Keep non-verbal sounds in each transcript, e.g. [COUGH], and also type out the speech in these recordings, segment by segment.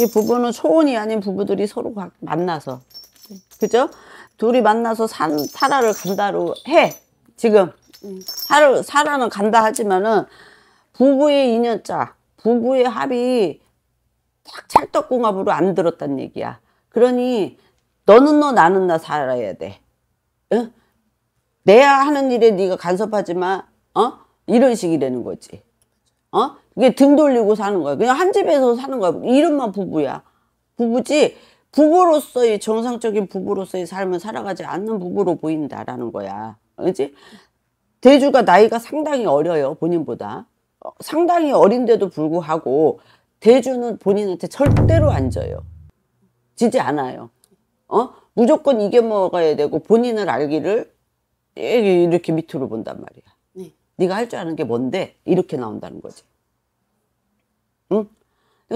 이 부부는 소원이 아닌 부부들이 서로 만나서 그죠? 둘이 만나서 산 사라를 간다로 해 지금 사를 사라는 간다 하지만은 부부의 인연자 부부의 합이 딱 찰떡궁합으로 안 들었단 얘기야. 그러니 너는 너 나는 나 살아야 돼. 응? 내야 하는 일에 네가 간섭하지 마. 어? 이런 식이 되는 거지. 어? 이게 등 돌리고 사는 거야. 그냥 한 집에서 사는 거야. 이름만 부부야. 부부지 부부로서의 정상적인 부부로서의 삶을 살아가지 않는 부부로 보인다라는 거야. 그지 대주가 나이가 상당히 어려요. 본인보다. 어, 상당히 어린데도 불구하고 대주는 본인한테 절대로 안 져요. 지지 않아요. 어? 무조건 이겨 먹어야 되고 본인을 알기를 이렇게 밑으로 본단 말이야. 네. 네가 할 줄 아는 게 뭔데? 이렇게 나온다는 거지.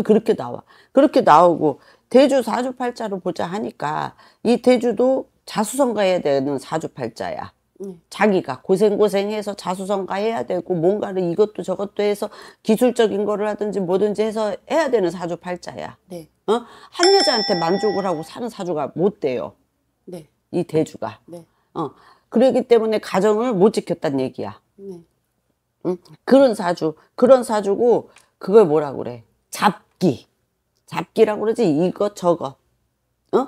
그렇게 나와. 그렇게 나오고 대주 사주팔자로 보자 하니까 이 대주도 자수성가해야 되는 사주팔자야. 네. 자기가 고생고생해서 자수성가해야 되고 뭔가를 이것도 저것도 해서 기술적인 거를 하든지 뭐든지 해서 해야 되는 사주팔자야. 네. 어? 한 여자한테 만족을 하고 사는 사주가 못 돼요. 네. 이 대주가. 네. 어. 그러기 때문에 가정을 못 지켰단 얘기야. 네. 응? 그런 사주, 그런 사주고 그걸 뭐라 그래? 잡기. 잡기라고 그러지 이것 저것. 어?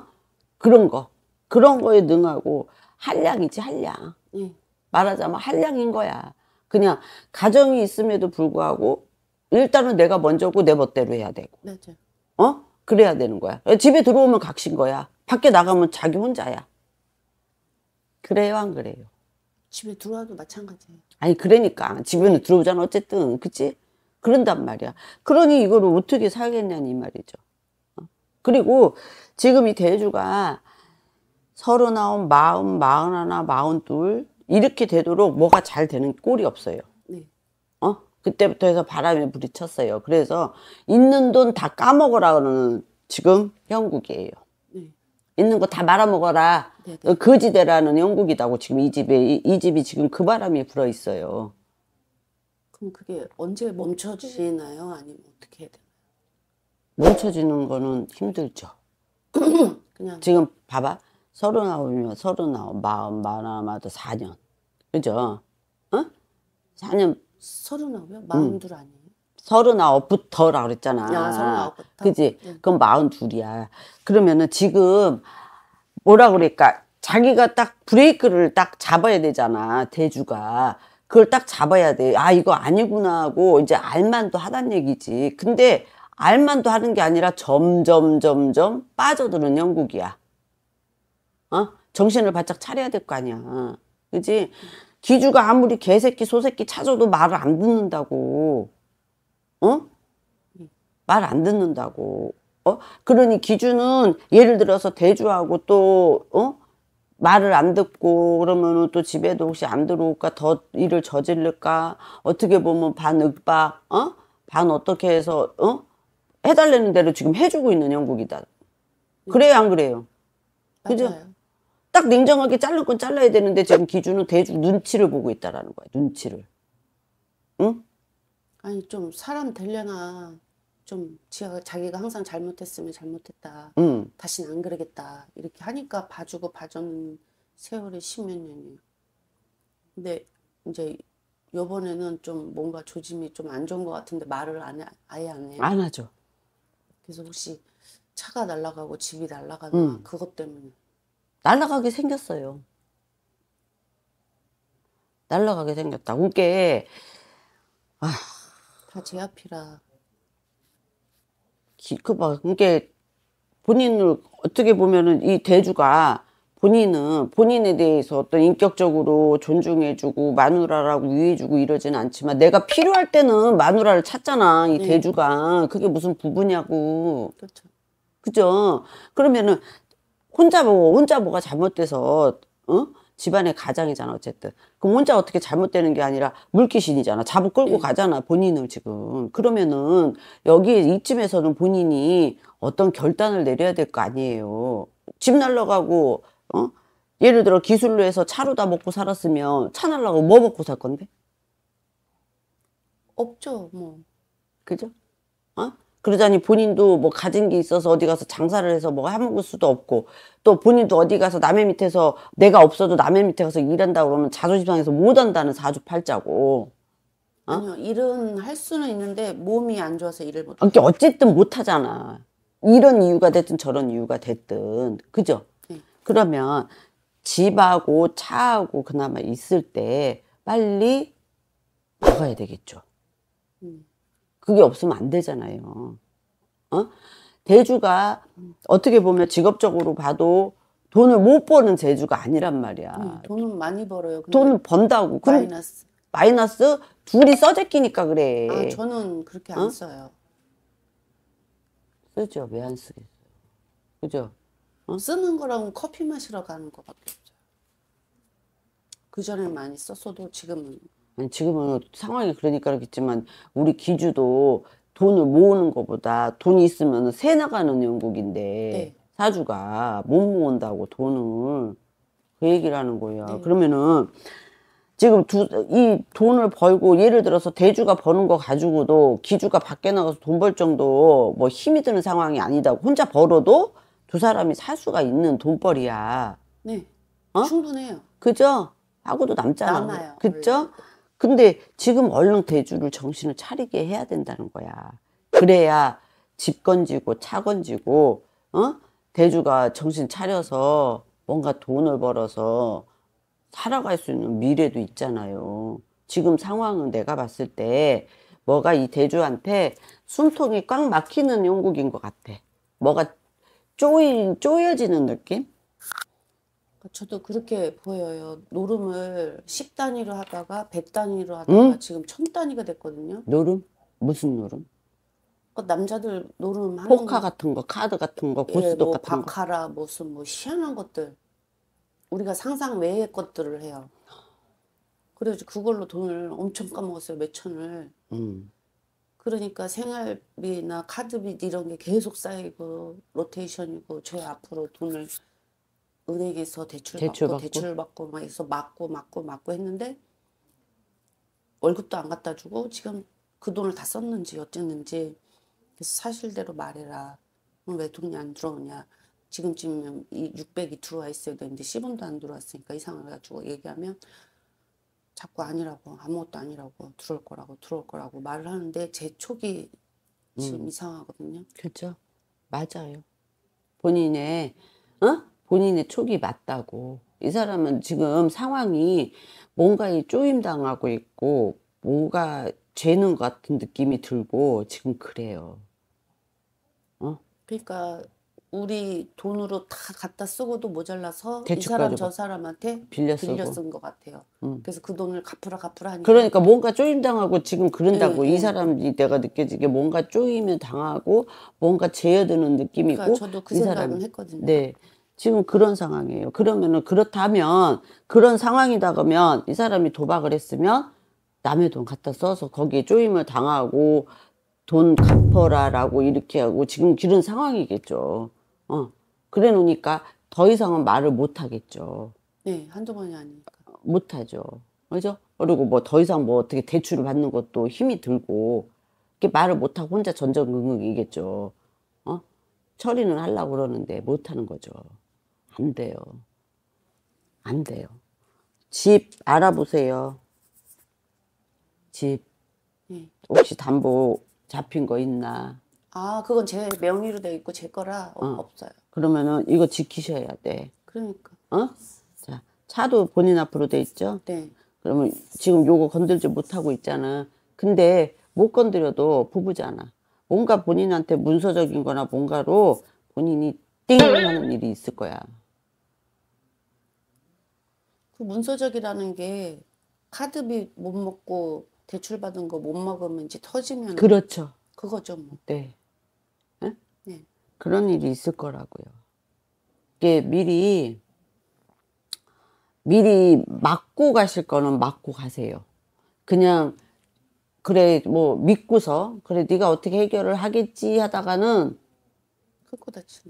그런 거. 그런 거에 능하고 한량이지 한량. 응. 예. 말하자면 한량인 거야. 그냥 가정이 있음에도 불구하고 일단은 내가 먼저고 내 멋대로 해야 되고. 맞아. 어? 그래야 되는 거야. 집에 들어오면 각신 거야. 밖에 나가면 자기 혼자야. 그래요, 안 그래요? 집에 들어와도 마찬가지예요. 아니, 그러니까. 집에는 들어오잖아, 어쨌든. 그치? 그런단 말이야. 그러니 이걸 어떻게 살겠냐는 말이죠. 어. 그리고 지금 이 대주가 서른아홉, 마흔, 마흔하나, 마흔둘 이렇게 되도록 뭐가 잘 되는 꼴이 없어요. 네. 어? 그때부터 해서 바람에 부딪혔어요. 그래서 있는 돈 다 까먹어라 그러는 지금 형국이에요. 네. 있는 거 다 말아먹어라. 네, 네. 거지 되라는 형국이다고 지금 이 집에 이, 이 집이 지금 그 바람이 불어 있어요. 그럼 그게 언제 멈춰지나요? 아니면 어떻게 해야 되요 멈춰지는 거는 힘들죠. [CLEARS THROAT] 그냥 지금 봐봐. 서른아홉이면 서른아홉, 마흔, 마흔아마도 4년. 그죠? 어? 4년. 서른아홉이요? 마흔둘 응. 아니에요? 서른아홉부터라 그랬잖아. 야, 아, 서른아홉부터. 그지? 네. 그럼 마흔둘이야. 그러면은 지금 뭐라 그럴까? 자기가 딱 브레이크를 딱 잡아야 되잖아. 대주가. 그걸 딱 잡아야 돼. 아, 이거 아니구나 하고 이제 알만도 하단 얘기지. 근데 알만도 하는 게 아니라 점점, 점점 빠져드는 영국이야. 어? 정신을 바짝 차려야 될 거 아니야. 그지? 기주가 아무리 개새끼, 소새끼 찾아도 말을 안 듣는다고. 어? 말 안 듣는다고. 어? 그러니 기준은 예를 들어서 대주하고 또, 어? 말을 안 듣고 그러면 또 집에도 혹시 안 들어올까 더 일을 저질를까 어떻게 보면 반윽박 어? 반 어떻게 해서 어? 해달라는 대로 지금 해주고 있는 영국이다 그래요 안 그래요 그죠 딱 냉정하게 자를 건 잘라야 되는데 지금 기준은 대주 눈치를 보고 있다라는 거야 눈치를 응 아니 좀 사람 되려나 좀 자기가 항상 잘못했으면 잘못했다. 음. 다시는 안 그러겠다. 이렇게 하니까 봐주고 봐주는 세월이 십몇 년이에요. 근데 이제 요번에는 좀 뭔가 조짐이 좀 안 좋은 것 같은데 말을 안 해, 아예 안 해요. 안 하죠. 그래서 혹시 차가 날아가고 집이 날아가나 음. 그것 때문에 날아가게 생겼어요. 날아가게 생겼다. 웃게 아. 다 제 앞이라 그막 이게 뭐, 본인을 어떻게 보면은 이 대주가 본인은 본인에 대해서 어떤 인격적으로 존중해주고 마누라라고 위해주고 이러진 않지만 내가 필요할 때는 마누라를 찾잖아 이 네. 대주가 그게 무슨 부부냐고 그렇죠 그죠 그러면은 혼자 뭐 혼자 뭐가 잘못돼서 어 집안의 가장이잖아 어쨌든 그럼 혼자 어떻게 잘못되는 게 아니라 물귀신이잖아 잡부 끌고 음. 가잖아 본인을 지금 그러면은 여기 이쯤에서는 본인이 어떤 결단을 내려야 될 거 아니에요 집 날라가고 어 예를 들어 기술로 해서 차로 다 먹고 살았으면 차 날라가고 뭐 먹고 살 건데 없죠 뭐 그죠 어 그러자니 본인도 뭐 가진 게 있어서 어디 가서 장사를 해서 뭐 해먹을 수도 없고 또 본인도 어디 가서 남의 밑에서 내가 없어도 남의 밑에 가서 일한다 그러면 자존심 상해서 못 한다는 사주팔자고. 어? 아니요 일은 할 수는 있는데 몸이 안 좋아서 일을 못. 그러니까 어쨌든 못 하잖아. 이런 이유가 됐든 저런 이유가 됐든 그죠? 네. 그러면 집하고 차하고 그나마 있을 때 빨리 먹어야 되겠죠. 음. 그게 없으면 안 되잖아요. 어? 대주가 어떻게 보면 직업적으로 봐도 돈을 못 버는 재주가 아니란 말이야. 음, 돈은 많이 벌어요. 돈은 번다고. 마이너스. 마이너스 둘이 써재끼니까 그래. 아, 저는 그렇게 안 어? 써요. 쓰죠. 왜 안 쓰겠어요. 그죠? 어? 쓰는 거랑 커피 마시러 가는 거밖에 없어그 전에 많이 썼어도 지금은 지금은 상황이 그러니까 그렇겠지만 우리 기주도 돈을 모으는 것보다 돈이 있으면 새 나가는 영국인데 네. 사주가 못 모은다고 돈을 그 얘기를 하는 거예요. 네. 그러면은 지금 두, 이 돈을 벌고 예를 들어서 대주가 버는 거 가지고도 기주가 밖에 나가서 돈 벌 정도 뭐 힘이 드는 상황이 아니다고 혼자 벌어도 두 사람이 살수가 있는 돈벌이야. 네. 어? 충분해요. 그죠? 하고도 남잖아. 남아요. 그죠? 근데 지금 얼른 대주를 정신을 차리게 해야 된다는 거야. 그래야 집 건지고 차 건지고 어? 대주가 정신 차려서 뭔가 돈을 벌어서 살아갈 수 있는 미래도 있잖아요. 지금 상황은 내가 봤을 때 뭐가 이 대주한테 숨통이 꽉 막히는 영국인 것 같아. 뭐가 쪼이, 쪼여지는 느낌? 아, 저도 그렇게 보여요. 노름을 10단위로 하다가 100단위로 하다가 응? 지금 1000단위가 됐거든요. 노름? 무슨 노름? 그 남자들 노름 하는 포카 같은 거, 카드 같은 거, 고스톱 예, 뭐 같은 거. 바카라 무슨 뭐 희한한 것들. 우리가 상상 외의 것들을 해요. 그래서 그걸로 돈을 엄청 까먹었어요. 몇 천을. 음. 그러니까 생활비나 카드비 이런 게 계속 쌓이고 로테이션이고 저 앞으로 돈을 은행에서 대출, 대출 받고, 받고, 대출 받고 막 해서 맞고 맞고 맞고 했는데 월급도 안 갖다 주고 지금 그 돈을 다 썼는지 어쨌는지 그래서 사실대로 말해라 어, 왜 돈이 안 들어오냐 지금쯤이 600이 들어와 있어야 되는데 10원도 안 들어왔으니까 이상해가지고 얘기하면 자꾸 아니라고 아무것도 아니라고 들어올 거라고 들어올 거라고 말을 하는데 제 촉이 지금 음. 이상하거든요. 그렇죠. 맞아요. 본인의 어? 본인의 촉이 맞다고. 이 사람은 지금 상황이 뭔가에 쪼임당하고 있고 뭔가 죄는 같은 느낌이 들고 지금 그래요. 어? 그러니까 우리 돈으로 다 갖다 쓰고도 모자라서 이 사람 저 사람한테 빌려, 빌려 쓴것 같아요. 음. 그래서 그 돈을 갚으라 갚으라 하니까 그러니까 뭔가 쪼임 당하고 지금 그런다고 네, 이 네. 사람이 내가 느껴지게 뭔가 쪼임을 당하고 뭔가 제어드는 느낌이고 그러니까 저도 그 생각은 사람이, 했거든요. 네. 지금 그런 상황이에요. 그러면은 그렇다면 그런 상황이다 그러면 이 사람이 도박을 했으면 남의 돈 갖다 써서 거기에 쪼임을 당하고 돈 갚어라라고 이렇게 하고 지금 기른 상황이겠죠. 어. 그래 놓으니까 더 이상은 말을 못 하겠죠. 네, 한두 번이 아니니까. 못 하죠. 그죠? 그리고 뭐 더 이상 뭐 어떻게 대출을 받는 것도 힘이 들고 이렇게 말을 못 하고 혼자 전전긍긍이겠죠. 어? 처리는 하려고 그러는데 못 하는 거죠. 안 돼요. 안 돼요. 집 알아보세요. 집. 예. 혹시 담보 잡힌 거 있나? 아, 그건 제 명의로 돼 있고 제 거라 어, 어. 없어요. 그러면은 이거 지키셔야 돼. 그러니까. 어? 자, 차도 본인 앞으로 돼 있죠? 네. 그러면 지금 요거 건들지 못하고 있잖아. 근데 못 건드려도 부부잖아. 뭔가 본인한테 문서적인 거나 뭔가로 본인이 띵 하는 일이 있을 거야. 그 문서적이라는 게 카드비 못 먹고 대출받은 거 못 먹으면 이제 터지면 그렇죠. 그거죠 뭐. 네. 네? 네. 네. 그런 일이 있을 거라고요. 이게 미리 미리 막고 가실 거는 막고 가세요. 그냥 그래 뭐 믿고서 그래 네가 어떻게 해결을 하겠지 하다가는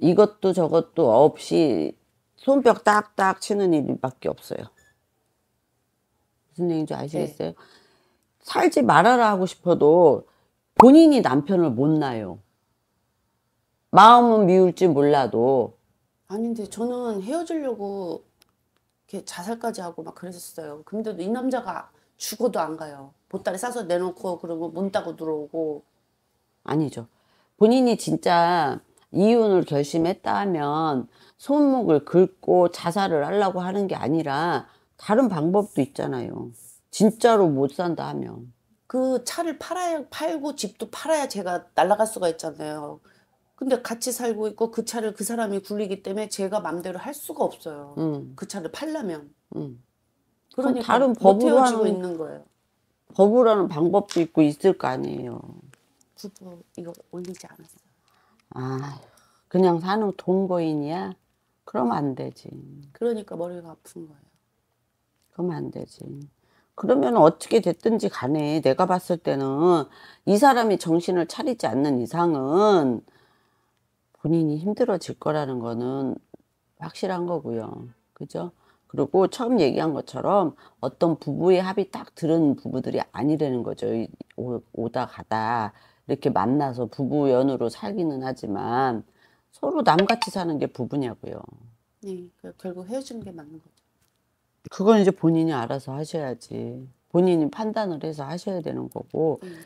이것도 저것도 없이 손뼉 딱딱 치는 일밖에 없어요. 무슨 얘기인지 아시겠어요? 네. 살지 말아라 하고 싶어도 본인이 남편을 못 나요. 마음은 미울지 몰라도. 아닌데 저는 헤어지려고 이렇게 자살까지 하고 막 그랬었어요. 근데도 이 남자가 죽어도 안 가요. 보따리 싸서 내놓고 그러고 문 따고 들어오고. 아니죠. 본인이 진짜 이혼을 결심했다면 손목을 긁고 자살을 하려고 하는 게 아니라 다른 방법도 있잖아요. 진짜로 못 산다 하면. 그 차를 팔아야 팔고 집도 팔아야 제가 날라갈 수가 있잖아요. 근데 같이 살고 있고 그 차를 그 사람이 굴리기 때문에 제가 맘대로 할 수가 없어요. 음. 그 차를 팔려면. 음. 그러니까 다른 법으로 하고 있는 거예요. 법으로 하는 방법도 있고 있을 거 아니에요. 구두 이거 올리지 않았어. 아, 그냥 사는 동거인이야? 그럼 안 되지. 그러니까 머리가 아픈 거예요. 그러면 안 되지. 그러면 어떻게 됐든지 간에 내가 봤을 때는 이 사람이 정신을 차리지 않는 이상은 본인이 힘들어질 거라는 거는 확실한 거고요. 그죠? 그리고 처음 얘기한 것처럼 어떤 부부의 합이 딱 들은 부부들이 아니라는 거죠. 오다 가다 이렇게 만나서 부부 연으로 살기는 하지만 서로 남같이 사는 게 부부냐고요. 네, 그러니까 결국 헤어지는 게 맞는 거죠. 그건 이제 본인이 알아서 하셔야지. 본인이 판단을 해서 하셔야 되는 거고 음.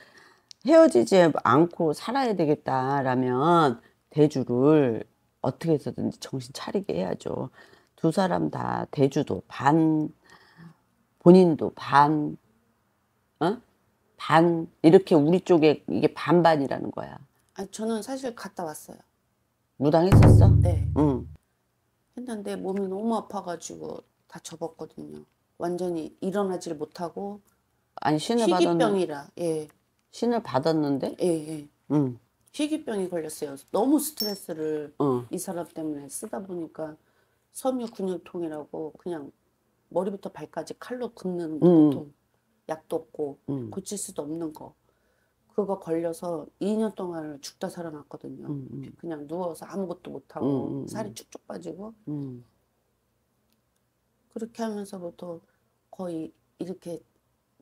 헤어지지 않고 살아야 되겠다라면 대주를 어떻게 해서든지 정신 차리게 해야죠. 두 사람 다 대주도 반 본인도 반 어? 반 이렇게 우리 쪽에 이게 반반이라는 거야. 아 저는 사실 갔다 왔어요. 무당했었어? 네. 응. 했는데 몸이 너무 아파가지고 다 접었거든요. 완전히 일어나질 못하고 아 신을 희귀병이라 예 신을 받았는데 예예 음. 예. 희귀병이 걸렸어요. 너무 스트레스를 어. 이 사람 때문에 쓰다 보니까 섬유근육통이라고 그냥 머리부터 발까지 칼로 긁는 음. 통 약도 없고 음. 고칠 수도 없는 거 그거 걸려서 2년 동안 죽다 살아났거든요. 음, 음. 그냥 누워서 아무것도 못하고 음, 음, 살이 쭉쭉 빠지고 그렇게 하면서부터 거의 이렇게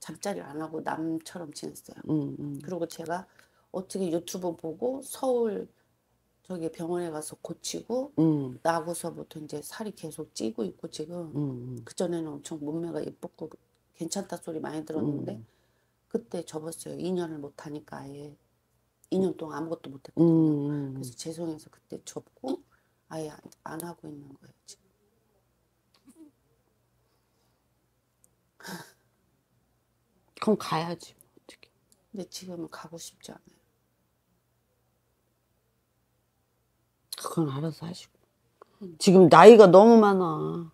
잠자리를 안 하고 남처럼 지냈어요. 음, 음. 그리고 제가 어떻게 유튜브 보고 서울 저기 병원에 가서 고치고 음. 나고서부터 이제 살이 계속 찌고 있고 지금 음, 음. 그 전에는 엄청 몸매가 예쁘고 괜찮다 소리 많이 들었는데 음. 그때 접었어요. 2년을 못 하니까 아예 2년 동안 아무것도 못 했거든요. 그래서 죄송해서 그때 접고 아예 안 하고 있는 거예요 지금. 그럼 가야지 뭐 어떻게. 근데 지금은 가고 싶지 않아요. 그건 알아서 하시고. 응. 음. 지금 나이가 너무 많아.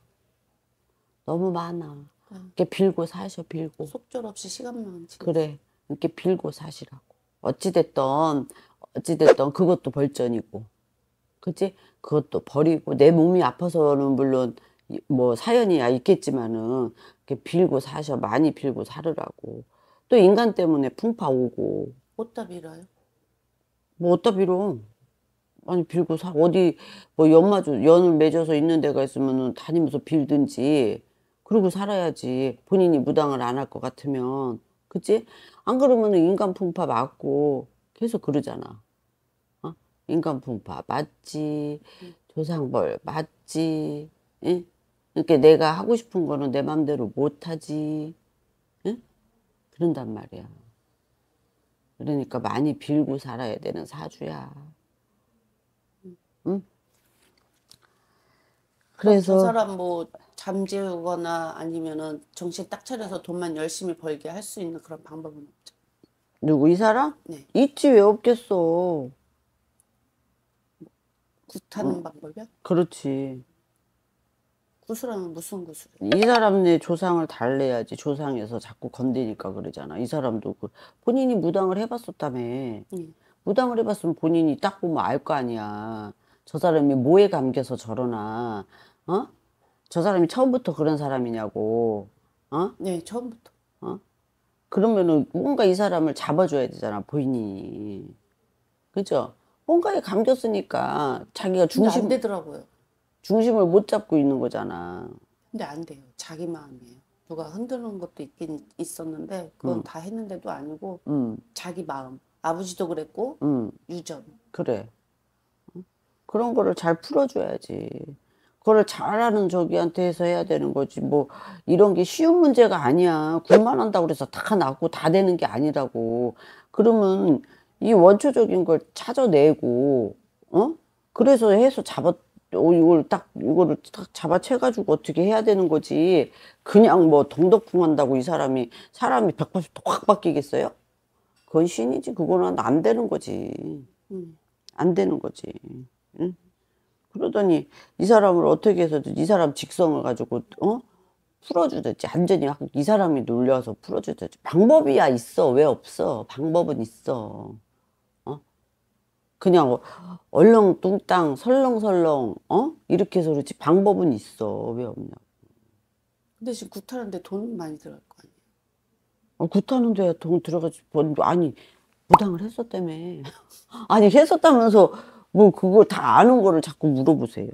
너무 많아. 아. 이렇게 빌고 사셔 빌고. 속절없이 시간만. 지금. 그래. 이렇게 빌고 사시라고. 어찌됐던 어찌됐던 그것도 벌전이고. 그치? 그것도 버리고 내 몸이 아파서는 물론 뭐 사연이야 아, 있겠지만은 이렇게 빌고 사셔 많이 빌고 사르라고또 인간 때문에 풍파 오고 어디다 빌어요? 뭐 어디다 빌어 아니 빌고 사 어디 뭐 연마주 연을 맺어서 있는 데가 있으면은 다니면서 빌든지 그러고 살아야지 본인이 무당을 안 할 것 같으면 그치? 안 그러면은 인간 풍파 맞고 계속 그러잖아 어? 인간 풍파 맞지 음. 조상벌 맞지 예? 이렇게 그러니까 내가 하고 싶은 거는 내 맘대로 못하지. 응? 그런단 말이야. 그러니까 많이 빌고 살아야 되는 사주야. 응? 그래서 그 사람 뭐 잠재우거나 아니면은 정신 딱 차려서 돈만 열심히 벌게 할 수 있는 그런 방법은 없죠. 누구 이 사람? 네. 있지 왜 없겠어. 굿하는 응. 방법이야? 그렇지. 구슬하면 무슨 구슬? 이사람의 조상을 달래야지 조상에서 자꾸 건드니까 그러잖아. 이 사람도 그 본인이 무당을 해봤었다며. 응. 예. 무당을 해봤으면 본인이 딱 보면 알 거 아니야. 저 사람이 뭐에 감겨서 저러나, 어? 저 사람이 처음부터 그런 사람이냐고, 어? 네, 처음부터. 어? 그러면은 뭔가 이 사람을 잡아줘야 되잖아, 본인이. 그죠? 뭔가에 감겼으니까 자기가 중심. 안 되더라고요. 중심을 못 잡고 있는 거잖아. 근데 안 돼요. 자기 마음이에요. 누가 흔드는 것도 있긴 있었는데 그건 음. 다 했는데도 아니고 음. 자기 마음. 아버지도 그랬고 음. 유전. 그래. 그런 거를 잘 풀어줘야지. 그걸 잘하는 저기한테 해서 해야 되는 거지. 뭐 이런 게 쉬운 문제가 아니야. 굴만 한다고 그래서 다 낫고 다 되는 게 아니라고. 그러면 이 원초적인 걸 찾아내고 어? 그래서 해서 잡아 어, 이걸 딱, 이거를 딱 잡아채가지고 어떻게 해야 되는 거지. 그냥 뭐 동덕풍 한다고 이 사람이, 사람이 180도 확 바뀌겠어요? 그건 신이지. 그거는 안 되는 거지. 음. 안 되는 거지. 응? 그러더니 이 사람을 어떻게 해서든 이 사람 직성을 가지고, 어? 풀어주든지, 완전히 이 사람이 놀려서 풀어주든지. 방법이야, 있어. 왜 없어? 방법은 있어. 그냥 얼렁뚱땅 설렁설렁 어 이렇게 해서 그렇지 방법은 있어 왜 없냐 근데 지금 구타는데돈 많이 들어갈 거아니에 어, 구타는 데야 돈 들어가지 뭐, 아니 부당을 했었다며 [LAUGHS] 아니 했었다면서 뭐 그걸 다 아는 거를 자꾸 물어보세요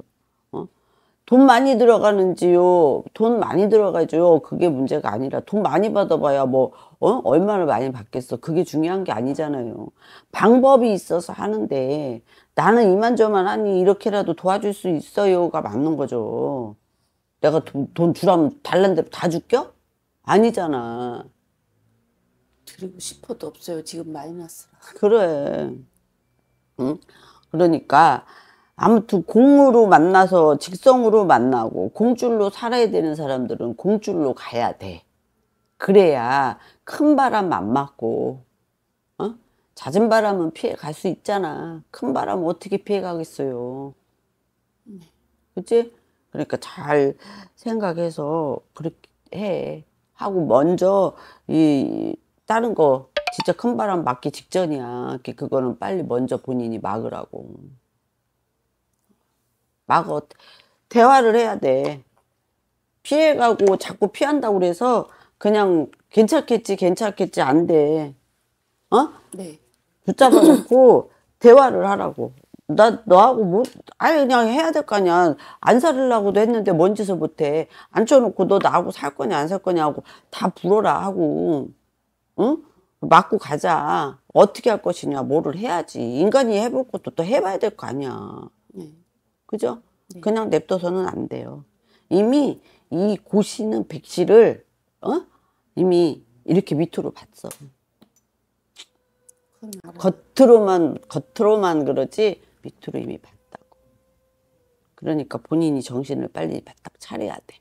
돈 많이 들어가는지요. 돈 많이 들어가죠. 그게 문제가 아니라 돈 많이 받아봐야 뭐 어? 얼마나 많이 받겠어. 그게 중요한 게 아니잖아요. 방법이 있어서 하는데 나는 이만저만 하니 이렇게라도 도와줄 수 있어요가 맞는 거죠. 내가 돈, 돈 주라면 달란 대로 다 줄겨? 아니잖아. 드리고 싶어도 없어요. 지금 마이너스. 라 그래. 응? 그러니까 아무튼 공으로 만나서 직성으로 만나고 공줄로 살아야 되는 사람들은 공줄로 가야 돼. 그래야 큰 바람 안 맞고 어? 잦은 바람은 피해 갈 수 있잖아. 큰 바람 어떻게 피해 가겠어요. 그치? 그러니까 잘 생각해서 그렇게 해. 하고 먼저 이 다른 거 진짜 큰 바람 맞기 직전이야. 그거는 빨리 먼저 본인이 막으라고. 막 어, 대화를 해야 돼. 피해가고 자꾸 피한다고 그래서 그냥 괜찮겠지, 괜찮겠지, 안 돼. 어? 네. 붙잡아 놓고 [CLEARS THROAT] 대화를 하라고. 나, 너하고 뭐, 아예 그냥 해야 될 거 아니야. 안 살으려고도 했는데 뭔 짓을 못해. 앉혀놓고 너 나하고 살 거냐, 안 살 거냐 하고 다 불어라 하고. 응? 맞고 가자. 어떻게 할 것이냐, 뭐를 해야지. 인간이 해볼 것도 또 해봐야 될 거 아니야. 그죠? 네. 그냥 냅둬서는 안 돼요. 이미 이 고시는 백시를 어? 이미 이렇게 밑으로 봤어. 겉으로만 겉으로만 그러지 밑으로 이미 봤다고. 그러니까 본인이 정신을 빨리 바짝 차려야 돼.